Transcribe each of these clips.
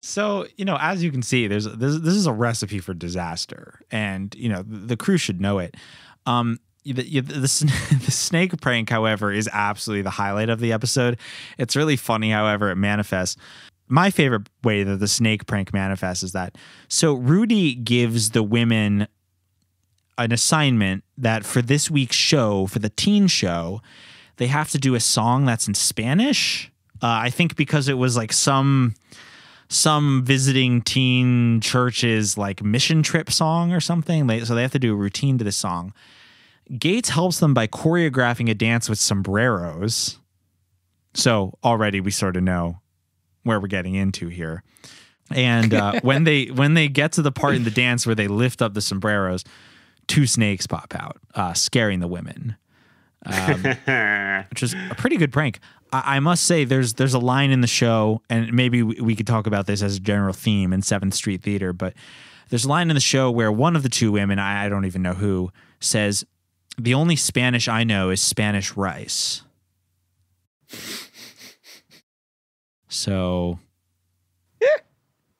So, you know, as you can see, there's this, this is a recipe for disaster, and you know the, the crew should know it. Um, the, the, the, snake prank, however, is absolutely the highlight of the episode. It's really funny, however, it manifests. My favorite way that the snake prank manifests is that so Rudy gives the women an assignment that for this week's show, for the teen show, they have to do a song that's in Spanish. Uh, I think because it was like some some visiting teen churches like mission trip song or something. so they have to do a routine to this song. Gates helps them by choreographing a dance with sombreros. So already we sort of know where we're getting into here. And uh, when they when they get to the part in the dance where they lift up the sombreros, two snakes pop out, uh, scaring the women um, which is a pretty good prank. I, I, must say, there's there's a line in the show, and maybe we, we could talk about this as a general theme in Seventh Street Theater, but there's a line in the show where one of the two women, I, I don't even know who, says, "The only Spanish I know is Spanish rice." So,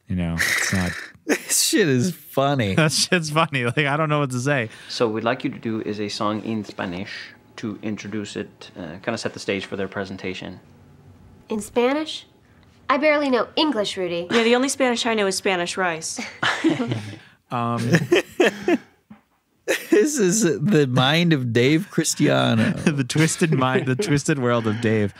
you know, it's not. this shit is funny. that shit's funny. Like I don't know what to say. So, we'd like you to do is a song in Spanish to introduce it, uh, kind of set the stage for their presentation. In Spanish? I barely know English, Rudy. Yeah, the only Spanish I know is Spanish rice. um. this is the mind of Dave Cristiano. the twisted mind, the twisted world of Dave.